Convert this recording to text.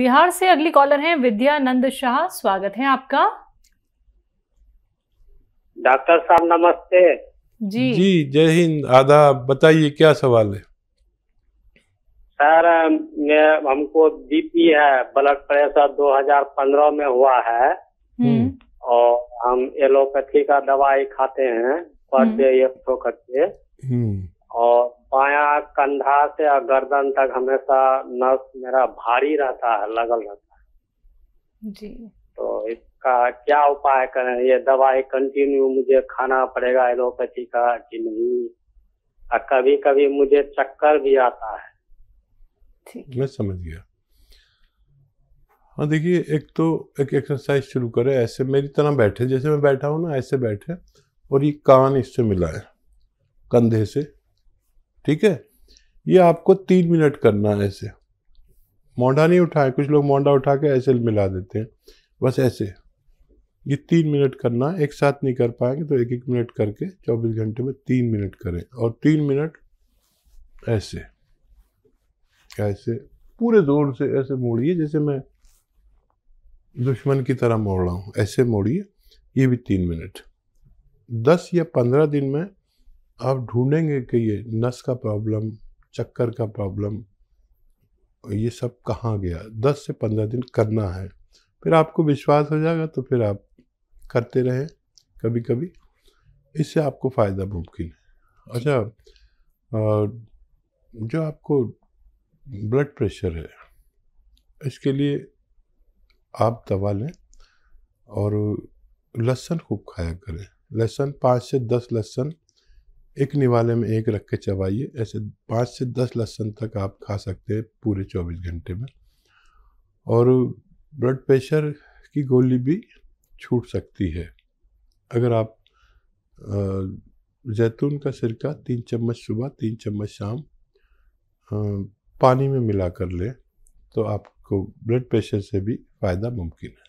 बिहार से अगली कॉलर हैं विद्यानंद शाह स्वागत है आपका डॉक्टर साहब नमस्ते जी जी जय हिंद आदा बताइए क्या सवाल है सर हमको बीपी है ब्लड प्रेशर 2015 में हुआ है हम्म। और हम एलोपैथी का दवाई खाते हैं पर डे हम्म। एक सौ तो करके हम्म। और पाया कंधा से या गर्दन तक हमेशा नस मेरा भारी रहता है लगल रहता है जी तो इसका क्या उपाय करें ये दवाई कंटिन्यू मुझे खाना पड़ेगा एलोपैथी का कि नहीं और कभी कभी मुझे चक्कर भी आता है ठीक मैं समझ गया हाँ देखिए एक तो एक एक्सरसाइज शुरू करें ऐसे मेरी तरह बैठे जैसे मैं बैठा हूँ ना ऐसे बैठे और ये कान इससे मिला है कंधे से ठीक है ये आपको तीन मिनट करना है ऐसे मोंडा नहीं उठाए कुछ लोग मोंडा उठा के ऐसे मिला देते हैं बस ऐसे ये तीन मिनट करना एक साथ नहीं कर पाएंगे तो एक एक मिनट करके चौबीस घंटे में तीन मिनट करें और तीन मिनट ऐसे ऐसे पूरे जोर से ऐसे मोड़िए जैसे मैं दुश्मन की तरह मोड़ रहा हूँ ऐसे मोड़िए ये भी तीन मिनट दस या पंद्रह दिन में आप ढूंढेंगे कि ये नस का प्रॉब्लम चक्कर का प्रॉब्लम ये सब कहाँ गया दस से पंद्रह दिन करना है फिर आपको विश्वास हो जाएगा तो फिर आप करते रहें कभी कभी इससे आपको फ़ायदा मुमकिन है अच्छा जो आपको ब्लड प्रेशर है इसके लिए आप दवा लें और लहसुन खूब खाया करें लहसुन पाँच से दस लहसुन एक निवाले में एक रख के चबाइए ऐसे पाँच से दस लहसुन तक आप खा सकते हैं पूरे चौबीस घंटे में और ब्लड प्रेशर की गोली भी छूट सकती है अगर आप जैतून का सिरका तीन चम्मच सुबह तीन चम्मच शाम पानी में मिला कर लें तो आपको ब्लड प्रेशर से भी फ़ायदा मुमकिन है